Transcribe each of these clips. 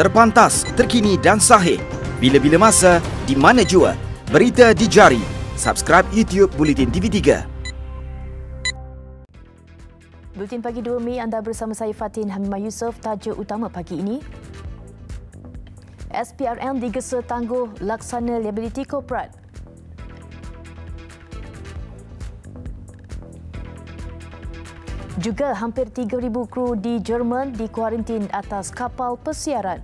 Terpantas, terkini dan sahih. Bila-bila masa, di mana jua. Berita dijari. Subscribe YouTube Bulletin TV3. Bulletin pagi 2 Mei anda bersama saya Fatin Hamimah Yusof tajuk utama pagi ini. SPRM digesa tangguh laksana liability korporat Juga hampir 3,000 kru di Jerman dikuarantin atas kapal pesiaran.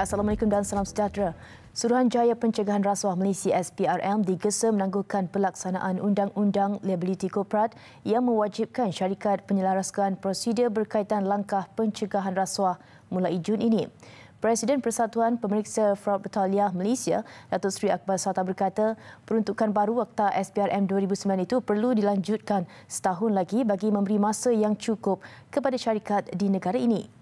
Assalamualaikum dan salam sejahtera. Suruhanjaya Pencegahan Rasuah Malaysia SPRM digesa menangguhkan pelaksanaan Undang-Undang Liability Corporate yang mewajibkan syarikat penyelaraskan prosedur berkaitan langkah pencegahan rasuah mulai Jun ini. Presiden Persatuan Pemeriksa Fraud Betulia Malaysia, Datuk Seri Akbar Sata berkata, peruntukan baru wakta SPRM 2009 itu perlu dilanjutkan setahun lagi bagi memberi masa yang cukup kepada syarikat di negara ini.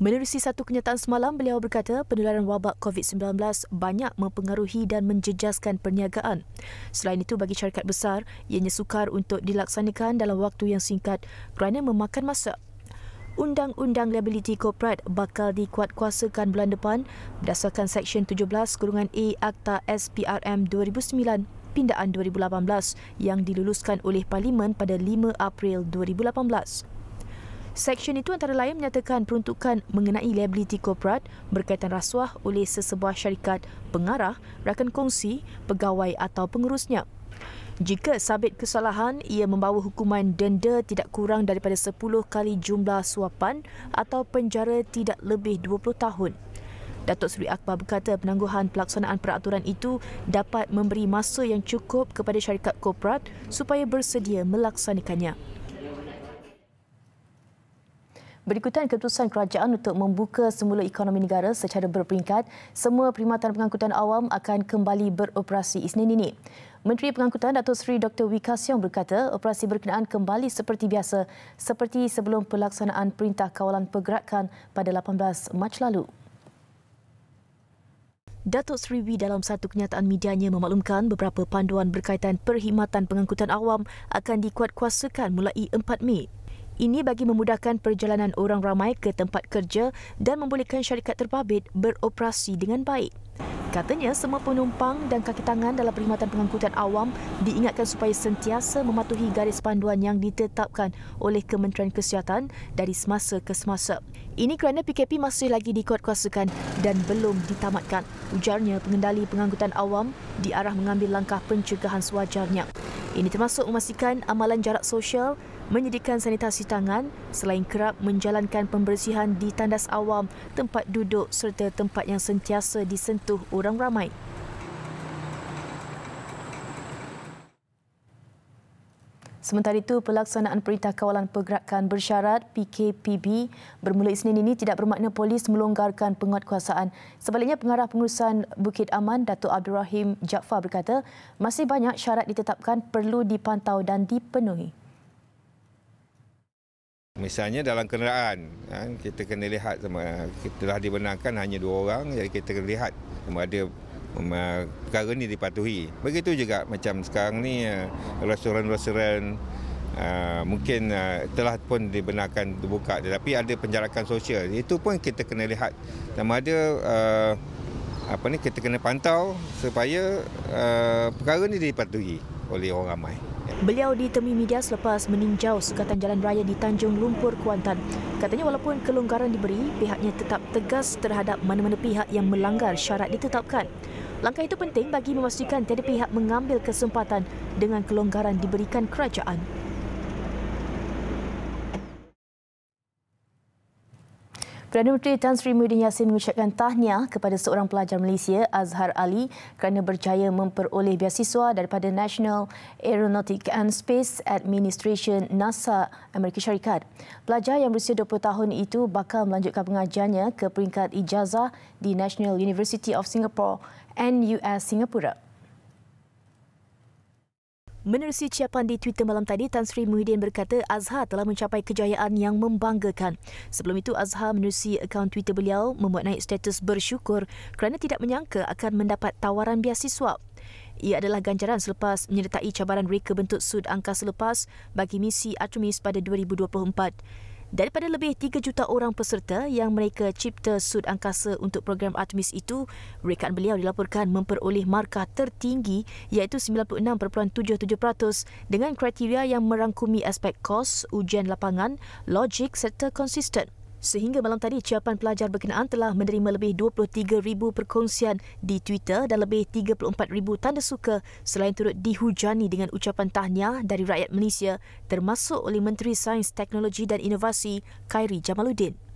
Menerusi satu kenyataan semalam, beliau berkata penularan wabak COVID-19 banyak mempengaruhi dan menjejaskan perniagaan. Selain itu, bagi syarikat besar, ianya sukar untuk dilaksanakan dalam waktu yang singkat kerana memakan masa. Undang-undang Liability Corporate bakal dikuatkuasakan bulan depan berdasarkan Seksyen 17 Kurungan A Akta SPRM 2009 pindaan 2018 yang diluluskan oleh Parlimen pada 5 April 2018. Seksyen itu antara lain menyatakan peruntukan mengenai liability korporat berkaitan rasuah oleh sesebuah syarikat pengarah, rakan kongsi, pegawai atau pengurusnya. Jika sabit kesalahan, ia membawa hukuman denda tidak kurang daripada 10 kali jumlah suapan atau penjara tidak lebih 20 tahun. Datuk Seri Akbar berkata penangguhan pelaksanaan peraturan itu dapat memberi masa yang cukup kepada syarikat korporat supaya bersedia melaksanakannya. Berikutan keputusan kerajaan untuk membuka semula ekonomi negara secara berperingkat, semua perkhidmatan pengangkutan awam akan kembali beroperasi Isnin ini. Menteri Pengangkutan Datuk Seri Dr. Wika Siong berkata operasi berkenaan kembali seperti biasa seperti sebelum pelaksanaan Perintah Kawalan Pergerakan pada 18 Mac lalu. Datuk Sriwi dalam satu kenyataan medianya memaklumkan beberapa panduan berkaitan perkhidmatan pengangkutan awam akan dikuatkuasakan mulai 4 Mei ini bagi memudahkan perjalanan orang ramai ke tempat kerja dan membolehkan syarikat terbabit beroperasi dengan baik. Katanya semua penumpang dan kaki tangan dalam perkhidmatan pengangkutan awam diingatkan supaya sentiasa mematuhi garis panduan yang ditetapkan oleh Kementerian Kesihatan dari semasa ke semasa. Ini kerana PKP masih lagi dikuatkuasakan dan belum ditamatkan. Ujarnya pengendali pengangkutan awam diarah mengambil langkah pencegahan sewajarnya. Ini termasuk memastikan amalan jarak sosial menyediakan sanitasi tangan selain kerap menjalankan pembersihan di tandas awam, tempat duduk serta tempat yang sentiasa disentuh orang ramai. Sementara itu, pelaksanaan Perintah Kawalan Pergerakan Bersyarat PKPB bermula Isnin ini tidak bermakna polis melonggarkan penguatkuasaan. Sebaliknya, pengarah pengurusan Bukit Aman, Datuk Abdul Rahim Jaafar berkata, masih banyak syarat ditetapkan perlu dipantau dan dipenuhi. Misalnya dalam kenderaan, kan, kita kena lihat sama kita telah dibenarkan hanya dua orang jadi kita kena lihat sama ada perkara ini dipatuhi. Begitu juga macam sekarang ni eh, restoran-restoran eh, mungkin eh, telah pun dibenarkan dibuka tetapi ada penjarakan sosial. Itu pun kita kena lihat sama ada apa ni kita kena pantau supaya perkara ini dipatuhi oleh orang ramai. Beliau ditemui media selepas meninjau sukatan jalan raya di Tanjung Lumpur, Kuantan. Katanya walaupun kelonggaran diberi, pihaknya tetap tegas terhadap mana-mana pihak yang melanggar syarat ditetapkan. Langkah itu penting bagi memastikan tiada pihak mengambil kesempatan dengan kelonggaran diberikan kerajaan. Perdana Menteri Tan Sri Muhyiddin Yassin mengucapkan tahniah kepada seorang pelajar Malaysia, Azhar Ali, kerana berjaya memperoleh beasiswa daripada National Aeronautic and Space Administration NASA Amerika Syarikat. Pelajar yang berusia 20 tahun itu bakal melanjutkan pengajarnya ke peringkat ijazah di National University of Singapore, NUS Singapura. Menerusi ciapan di Twitter malam tadi, Tan Sri Muhyiddin berkata Azhar telah mencapai kejayaan yang membanggakan. Sebelum itu, Azhar menerusi akaun Twitter beliau membuat naik status bersyukur kerana tidak menyangka akan mendapat tawaran biasiswa. Ia adalah ganjaran selepas menyertai cabaran reka bentuk sud angkasa lepas bagi misi Artemis pada 2024. Daripada lebih 3 juta orang peserta yang mereka cipta sud angkasa untuk program Artemis itu, rekaan beliau dilaporkan memperoleh markah tertinggi iaitu 96.77% dengan kriteria yang merangkumi aspek kos, ujian lapangan, logik serta konsisten. Sehingga malam tadi, capan pelajar berkenaan telah menerima lebih 23,000 perkongsian di Twitter dan lebih 34,000 tanda suka selain turut dihujani dengan ucapan tahniah dari rakyat Malaysia termasuk oleh Menteri Sains, Teknologi dan Inovasi Khairi Jamaluddin.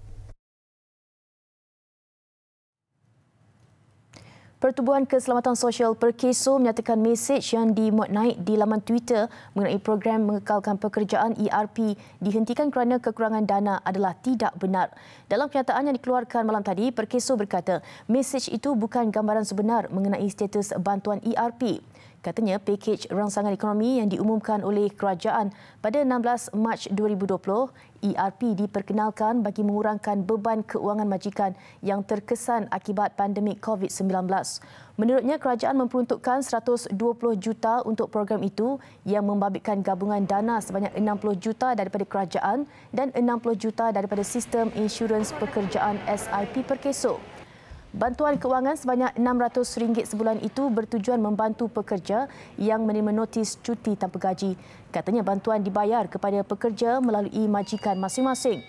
Pertubuhan Keselamatan Sosial Perkeso menyatakan mesej yang dimuat naik di laman Twitter mengenai program mengekalkan pekerjaan ERP dihentikan kerana kekurangan dana adalah tidak benar. Dalam kenyataan yang dikeluarkan malam tadi, Perkeso berkata mesej itu bukan gambaran sebenar mengenai status bantuan ERP. Katanya pakej rangsangan ekonomi yang diumumkan oleh kerajaan pada 16 Mac 2020, ERP diperkenalkan bagi mengurangkan beban keuangan majikan yang terkesan akibat pandemik COVID-19. Menurutnya, kerajaan memperuntukkan 120 juta untuk program itu yang membabitkan gabungan dana sebanyak 60 juta daripada kerajaan dan 60 juta daripada sistem insurans pekerjaan SIP Perkesok. Bantuan kewangan sebanyak RM600 sebulan itu bertujuan membantu pekerja yang menerima notis cuti tanpa gaji. Katanya bantuan dibayar kepada pekerja melalui majikan masing-masing.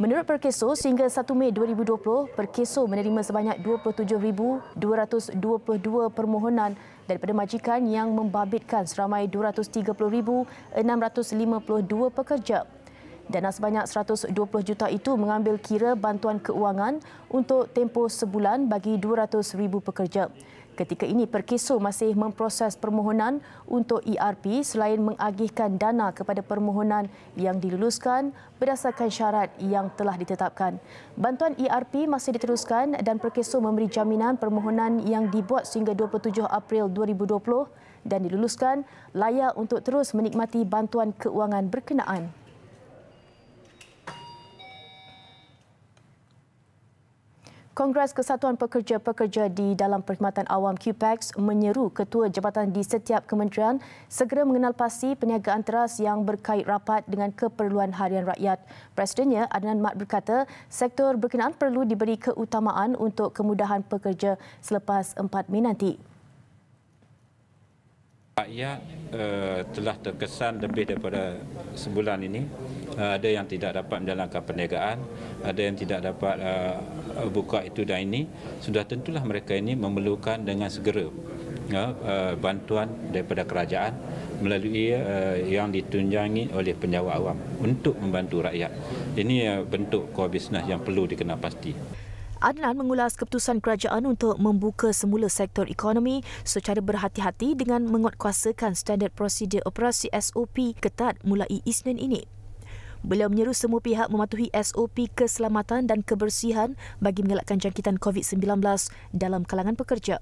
Menurut Perkeso, sehingga 1 Mei 2020, Perkeso menerima sebanyak 27,222 permohonan daripada majikan yang membabitkan seramai 230,652 pekerja dana sebanyak 120 juta itu mengambil kira bantuan keuangan untuk tempoh sebulan bagi ribu pekerja. Ketika ini, Perkeso masih memproses permohonan untuk ERP selain mengagihkan dana kepada permohonan yang diluluskan berdasarkan syarat yang telah ditetapkan. Bantuan ERP masih diteruskan dan Perkeso memberi jaminan permohonan yang dibuat sehingga 27 April 2020 dan diluluskan layak untuk terus menikmati bantuan keuangan berkenaan. Kongres Kesatuan Pekerja-Pekerja di dalam Perkhidmatan Awam QPEX menyeru ketua jabatan di setiap kementerian segera mengenal pasti perniagaan teras yang berkait rapat dengan keperluan harian rakyat. Presidennya Adnan Mat berkata, sektor berkenaan perlu diberi keutamaan untuk kemudahan pekerja selepas 4 Mei nanti. Rakyat uh, telah terkesan lebih daripada sebulan ini. Uh, ada yang tidak dapat menjalankan perniagaan, ada yang tidak dapat uh, buka itu dan ini. Sudah tentulah mereka ini memerlukan dengan segera uh, uh, bantuan daripada kerajaan melalui uh, yang ditunjangi oleh penjawat awam untuk membantu rakyat. Ini uh, bentuk koabisnah yang perlu dikenal pasti. Adnan mengulas keputusan kerajaan untuk membuka semula sektor ekonomi secara berhati-hati dengan menguatkuasakan standard prosedur operasi SOP ketat mulai Isnin ini. Beliau menyeru semua pihak mematuhi SOP keselamatan dan kebersihan bagi mengelakkan jangkitan COVID-19 dalam kalangan pekerja.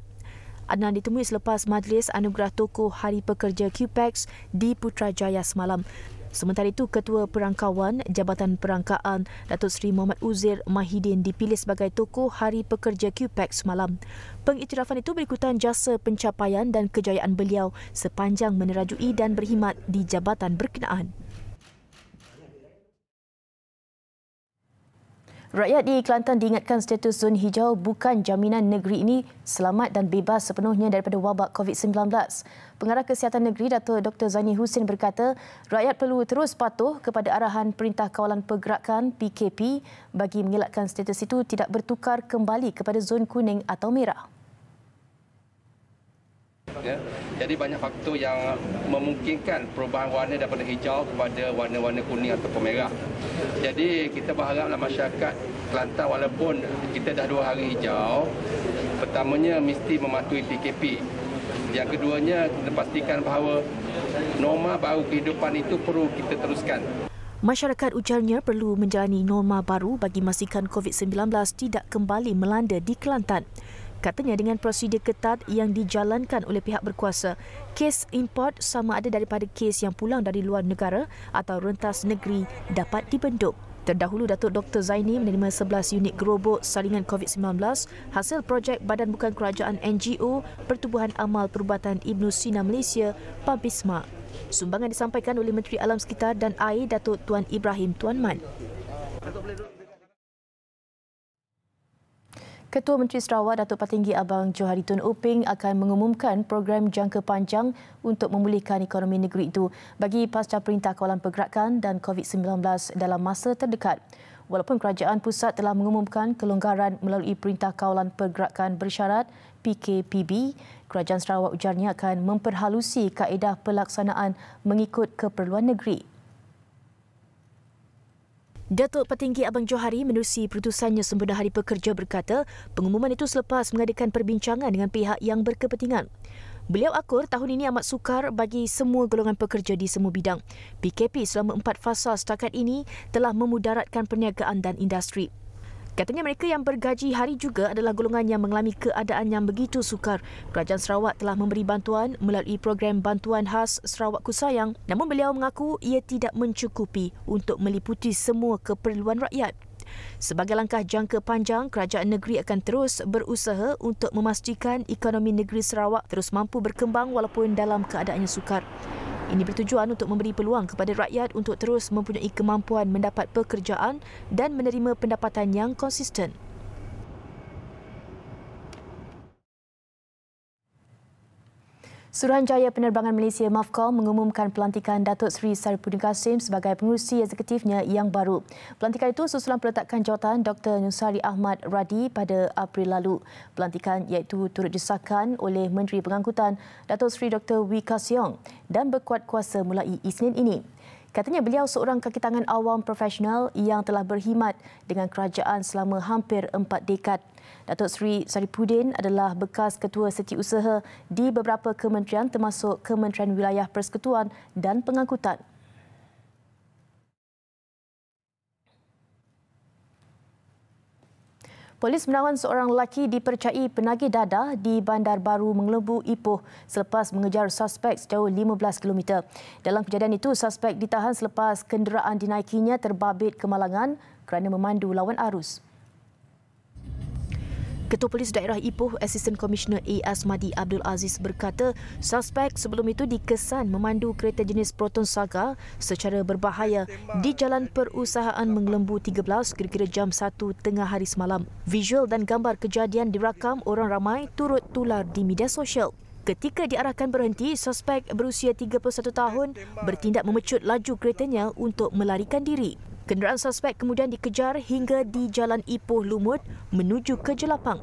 Adnan ditemui selepas Majlis Anugerah Toko Hari Pekerja QPEX di Putrajaya semalam. Sementara itu, Ketua Perangkawan Jabatan Perangkaan Datuk Seri Muhammad Uzir Mahidin dipilih sebagai tokoh Hari Pekerja QPEC semalam. Pengiktirafan itu berikutan jasa pencapaian dan kejayaan beliau sepanjang menerajui dan berkhidmat di jabatan berkenaan. Rakyat di Kelantan diingatkan status zon hijau bukan jaminan negeri ini selamat dan bebas sepenuhnya daripada wabak COVID-19. Pengarah Kesihatan Negeri Dato Dr Zani Husin berkata, rakyat perlu terus patuh kepada arahan Perintah Kawalan Pergerakan PKP bagi mengelakkan status itu tidak bertukar kembali kepada zon kuning atau merah. Ya. Jadi banyak faktor yang memungkinkan perubahan warna daripada hijau kepada warna-warna kuning atau merah. Jadi kita berharaplah masyarakat Kelantan walaupun kita dah dua hari hijau, pertamanya mesti mematuhi PKP. Yang keduanya, kita pastikan bahawa norma baru kehidupan itu perlu kita teruskan. Masyarakat ujarnya perlu menjalani norma baru bagi memastikan COVID-19 tidak kembali melanda di Kelantan. Katanya dengan prosedur ketat yang dijalankan oleh pihak berkuasa, kes import sama ada daripada kes yang pulang dari luar negara atau rentas negeri dapat dibendung. Terdahulu, Datuk Dr. Zaini menerima 11 unit gerobok salingan COVID-19 hasil projek Badan Bukan Kerajaan NGO Pertubuhan Amal Perubatan Ibnu Sina Malaysia, Pabisma. Sumbangan disampaikan oleh Menteri Alam Sekitar dan Air Datuk Tuan Ibrahim Tuan Man. Ketua Menteri Sarawak Datuk Patinggi Abang Johari Tun Uping akan mengumumkan program jangka panjang untuk memulihkan ekonomi negeri itu bagi pasca perintah kawalan pergerakan dan COVID-19 dalam masa terdekat. Walaupun kerajaan pusat telah mengumumkan kelonggaran melalui perintah kawalan pergerakan bersyarat PKPB, kerajaan Sarawak ujarnya akan memperhalusi kaedah pelaksanaan mengikut keperluan negeri. Datuk Petinggi Abang Johari menerusi perutusannya sempena hari pekerja berkata pengumuman itu selepas mengadakan perbincangan dengan pihak yang berkepentingan. Beliau akur tahun ini amat sukar bagi semua golongan pekerja di semua bidang. PKP selama empat fasa setakat ini telah memudaratkan perniagaan dan industri. Katanya mereka yang bergaji hari juga adalah golongan yang mengalami keadaan yang begitu sukar. Kerajaan Sarawak telah memberi bantuan melalui program bantuan khas Sarawak Kusayang namun beliau mengaku ia tidak mencukupi untuk meliputi semua keperluan rakyat. Sebagai langkah jangka panjang, kerajaan negeri akan terus berusaha untuk memastikan ekonomi negeri Sarawak terus mampu berkembang walaupun dalam keadaannya sukar. Ini bertujuan untuk memberi peluang kepada rakyat untuk terus mempunyai kemampuan mendapat pekerjaan dan menerima pendapatan yang konsisten. Suruhanjaya Penerbangan Malaysia MAFCOM mengumumkan pelantikan Datuk Seri Saripudin Kasim sebagai pengurusi eksekutifnya yang baru. Pelantikan itu susulan peletakan jawatan Dr. Nusari Ahmad Radi pada April lalu. Pelantikan iaitu turut disahkan oleh Menteri Pengangkutan Datuk Seri Dr. Wee Kassiong dan berkuat kuasa mulai Isnin ini. Katanya beliau seorang kakitangan awam profesional yang telah berkhidmat dengan kerajaan selama hampir empat dekad. Datuk Seri Saripudin adalah bekas ketua setiausaha di beberapa kementerian termasuk Kementerian Wilayah Persekutuan dan Pengangkutan. Polis menawan seorang lelaki dipercayai penagih dadah di Bandar Baru menglebu Ipoh selepas mengejar suspek sejauh 15 km. Dalam kejadian itu, suspek ditahan selepas kenderaan dinaikinya terbabit kemalangan kerana memandu lawan arus. Ketua Polis Daerah Ipoh, Assistant Commissioner A. Asmadi Abdul Aziz berkata, suspek sebelum itu dikesan memandu kereta jenis Proton Saga secara berbahaya di Jalan Perusahaan Mengelembu 13 kira-kira jam 1 tengah hari semalam. Visual dan gambar kejadian dirakam orang ramai turut tular di media sosial. Ketika diarahkan berhenti, suspek berusia 31 tahun bertindak memecut laju keretanya untuk melarikan diri. Kenderaan suspek kemudian dikejar hingga di Jalan Ipoh Lumut menuju ke Jelapang.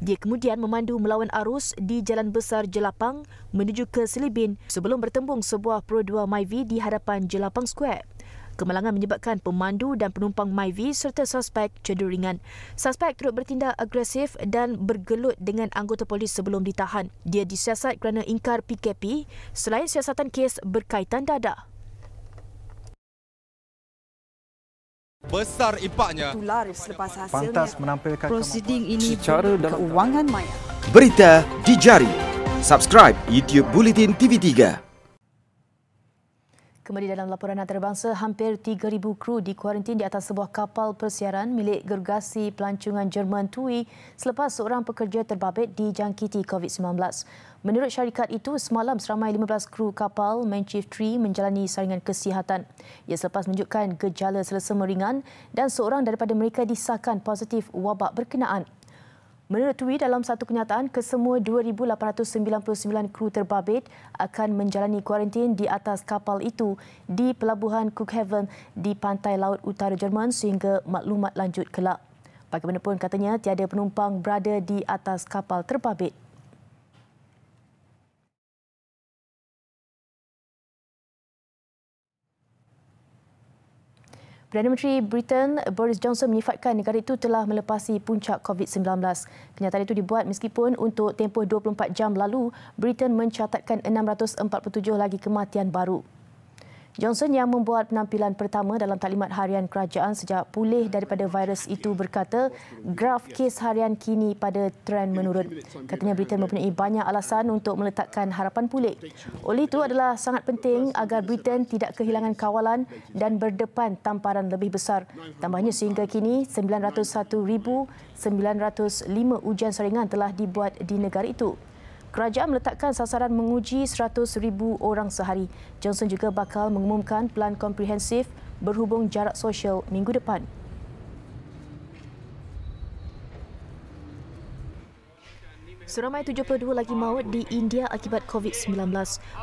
Dia kemudian memandu melawan arus di Jalan Besar Jelapang menuju ke Selibin sebelum bertembung sebuah Pro 2 Myvi di hadapan Jelapang Square. Kemalangan menyebabkan pemandu dan penumpang Myvi serta suspek cedera ringan. Suspek turut bertindak agresif dan bergelut dengan anggota polis sebelum ditahan. Dia disiasat kerana ingkar PKP selain siasatan kes berkaitan dadah. besar impaknya tular selepas hasilnya pantas menampilkan proceeding ini secara dalam keuangan maya berita di jari subscribe youtube bulletin tv3 Kembali dalam laporan antarabangsa, hampir 3,000 kru dikuarantin di atas sebuah kapal persiaran milik gergasi pelancongan Jerman TUI selepas seorang pekerja terbabit dijangkiti COVID-19. Menurut syarikat itu, semalam seramai 15 kru kapal Manchief 3 menjalani saringan kesihatan. Ia selepas menunjukkan gejala selesa meringan dan seorang daripada mereka disahkan positif wabak berkenaan. Menurut tweet dalam satu kenyataan, kesemua 2,899 kru terbabit akan menjalani kuarantin di atas kapal itu di pelabuhan Cookhaven di pantai laut utara Jerman sehingga maklumat lanjut kelak. Bagaimanapun katanya, tiada penumpang berada di atas kapal terbabit. Perdana Menteri Britain Boris Johnson menyifatkan negara itu telah melepasi puncak COVID-19. Kenyataan itu dibuat meskipun untuk tempoh 24 jam lalu, Britain mencatatkan 647 lagi kematian baru. Johnson yang membuat penampilan pertama dalam taklimat harian kerajaan sejak pulih daripada virus itu berkata graf kes harian kini pada tren menurun. Katanya Britain mempunyai banyak alasan untuk meletakkan harapan pulih. Oleh itu adalah sangat penting agar Britain tidak kehilangan kawalan dan berdepan tamparan lebih besar. Tambahnya sehingga kini 901,905 ujian saringan telah dibuat di negara itu. Kerajaan meletakkan sasaran menguji 100,000 orang sehari. Johnson juga bakal mengumumkan pelan komprehensif berhubung jarak sosial minggu depan. Seramai 72 lagi maut di India akibat COVID-19.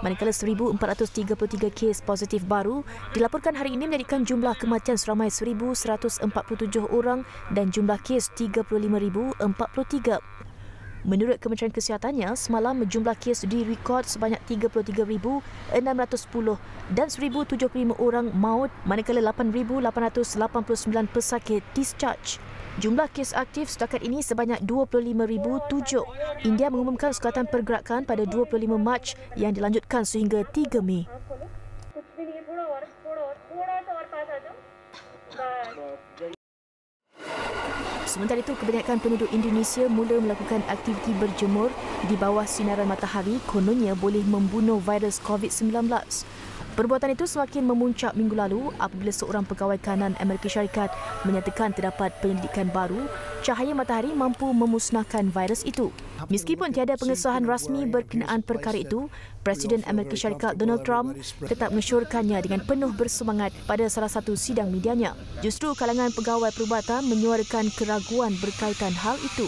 Manakala 1,433 kes positif baru dilaporkan hari ini menjadikan jumlah kematian seramai 1,147 orang dan jumlah kes 35,043. Menurut Kementerian Kesihatannya, semalam jumlah kes direkod sebanyak 33,610 dan 1,075 orang maut manakala 8,889 pesakit discharge. Jumlah kes aktif setakat ini sebanyak 25,007. India mengumumkan sukatan pergerakan pada 25 Mac yang dilanjutkan sehingga 3 Mei. Sementara itu, kebanyakan penduduk Indonesia mula melakukan aktiviti berjemur di bawah sinaran matahari kononnya boleh membunuh virus COVID-19. Perbuatan itu semakin memuncak minggu lalu apabila seorang pegawai kanan Amerika Syarikat menyatakan terdapat penyelidikan baru cahaya matahari mampu memusnahkan virus itu. Meskipun tiada pengesahan rasmi berkenaan perkara itu, Presiden Amerika Syarikat Donald Trump tetap mesyuarkannya dengan penuh bersemangat pada salah satu sidang medianya. Justru kalangan pegawai perubatan menyuarakan keraguan berkaitan hal itu.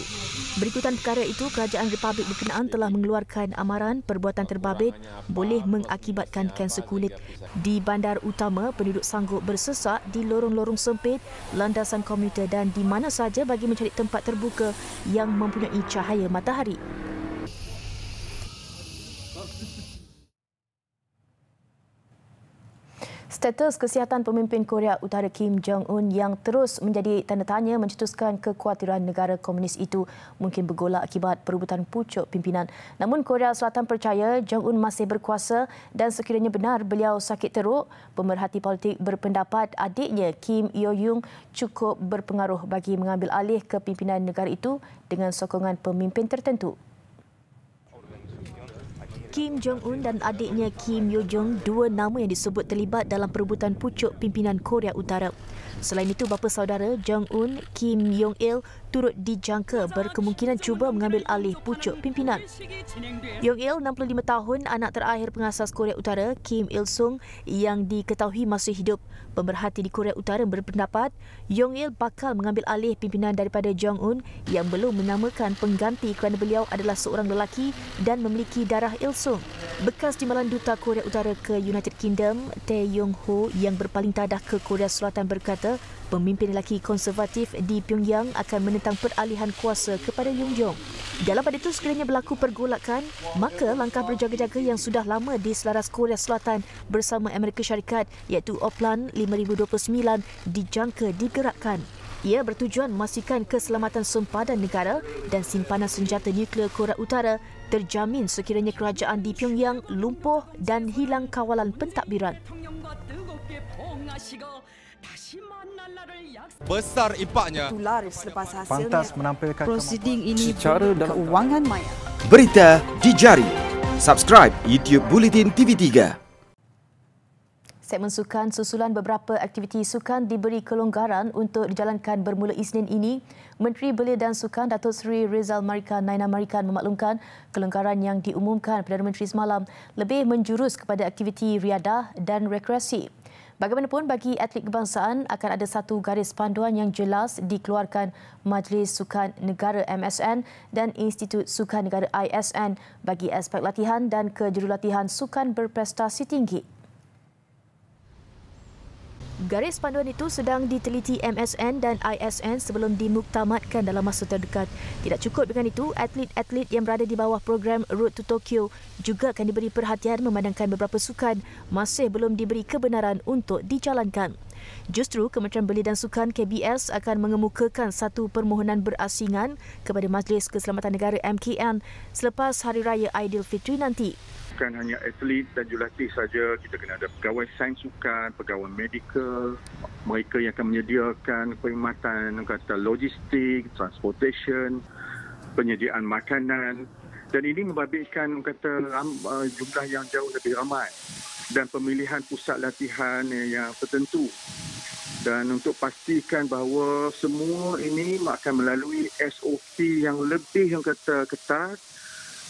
Berikutan perkara itu, Kerajaan Republik berkenaan telah mengeluarkan amaran perbuatan terbabit boleh mengakibatkan kanser kulit. Di bandar utama, penduduk sanggup bersesak di lorong-lorong sempit, landasan komuter dan di mana sahaja bagi mencari tempat terbuka yang mempunyai cahaya matahari. Status kesihatan pemimpin Korea Utara Kim Jong-un yang terus menjadi tanda tanya mencetuskan kekhawatiran negara komunis itu mungkin bergolak akibat perubatan pucuk pimpinan. Namun Korea Selatan percaya Jong-un masih berkuasa dan sekiranya benar beliau sakit teruk, pemerhati politik berpendapat adiknya Kim Yo-yung cukup berpengaruh bagi mengambil alih kepimpinan negara itu dengan sokongan pemimpin tertentu. Kim Jong-un dan adiknya Kim Yo-jong, dua nama yang disebut terlibat dalam perebutan pucuk pimpinan Korea Utara. Selain itu, bapa saudara Jong-un, Kim Yong-il turut dijangka berkemungkinan cuba mengambil alih pucuk pimpinan. Yong-il, 65 tahun, anak terakhir pengasas Korea Utara, Kim Il-sung yang diketahui masih hidup. Pemberhati di Korea Utara berpendapat Yong-il bakal mengambil alih pimpinan daripada Jong-un yang belum menamakan pengganti kerana beliau adalah seorang lelaki dan memiliki darah Il-sung langsung. Bekas Timbalan Duta Korea Utara ke United Kingdom, Tae Yong-ho yang berpaling tadah ke Korea Selatan berkata, pemimpin lelaki konservatif di Pyongyang akan menentang peralihan kuasa kepada Yong Jong. Dalam pada itu sekiranya berlaku pergolakan, maka langkah berjaga-jaga yang sudah lama di selaras Korea Selatan bersama Amerika Syarikat iaitu Oplan 5029 dijangka digerakkan. Ia bertujuan memastikan keselamatan sempadan negara dan simpanan senjata nuklear Korea Utara terjamin sekiranya kerajaan di Pyongyang lumpuh dan hilang kawalan pentadbiran. Besar impaknya. Pantas menampilkan prosiding ini secara dalam keuangan maya. Berita di jari. Subscribe YouTube Bulletin TV 3 segmen sukan susulan beberapa aktiviti sukan diberi kelonggaran untuk dijalankan bermula Isnin ini. Menteri Belia dan Sukan Datuk Seri Rizal Marikan Naina Marikan memaklumkan kelonggaran yang diumumkan Perdana Menteri semalam lebih menjurus kepada aktiviti riadah dan rekreasi. Bagaimanapun bagi atlet kebangsaan akan ada satu garis panduan yang jelas dikeluarkan Majlis Sukan Negara MSN dan Institut Sukan Negara ISN bagi aspek latihan dan kejurulatihan sukan berprestasi tinggi. Garis panduan itu sedang diteliti MSN dan ISN sebelum dimuktamadkan dalam masa terdekat. Tidak cukup dengan itu, atlet-atlet yang berada di bawah program Road to Tokyo juga akan diberi perhatian memandangkan beberapa sukan masih belum diberi kebenaran untuk dijalankan. Justru Kementerian Belia dan Sukan KBS akan mengemukakan satu permohonan berasingan kepada Majlis Keselamatan Negara MKN selepas Hari Raya Aidilfitri nanti. Bukan hanya atlet dan jurulatih saja, kita kena ada pegawai sains sukan, pegawai medical, mereka yang akan menyediakan perkhidmatan kata logistik, transportation, penyediaan makanan dan ini membabitkan kata eh, jumlah yang jauh lebih ramai dan pemilihan pusat latihan yang tertentu dan untuk pastikan bahawa semua ini akan melalui SOP yang lebih yang kata ketat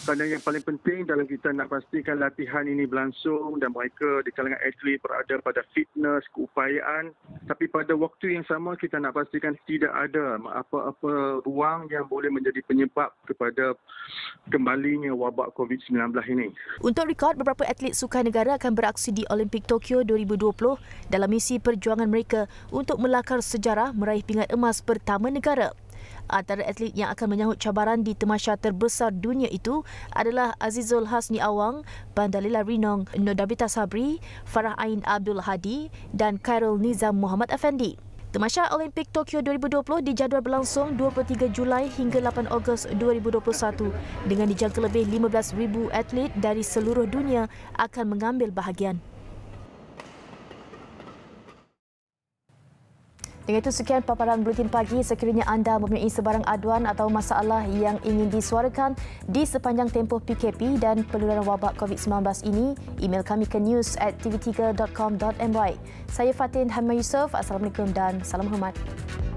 kerana yang paling penting dalam kita nak pastikan latihan ini berlangsung dan mereka di kalangan atlet berada pada fitness, keupayaan. Tapi pada waktu yang sama kita nak pastikan tidak ada apa-apa ruang yang boleh menjadi penyebab kepada kembalinya wabak COVID-19 ini. Untuk rekod, beberapa atlet suka negara akan beraksi di Olimpik Tokyo 2020 dalam misi perjuangan mereka untuk melakar sejarah meraih pingat emas pertama negara. Antara atlet yang akan menyahut cabaran di temasya terbesar dunia itu adalah Azizul Hasni Awang, Bandalila Rinong, Nodabita Sabri, Farah Ain Abdul Hadi dan Khairul Nizam Muhammad Effendi. Temasya Olimpik Tokyo 2020 dijadual berlangsung 23 Julai hingga 8 Ogos 2021 dengan dijangka lebih 15,000 atlet dari seluruh dunia akan mengambil bahagian. Dengan itu sekian paparan bulletin pagi sekiranya anda mempunyai sebarang aduan atau masalah yang ingin disuarakan di sepanjang tempoh PKP dan penularan wabak COVID-19 ini, email kami ke news 3commy Saya Fatin Hamma Assalamualaikum dan salam hormat.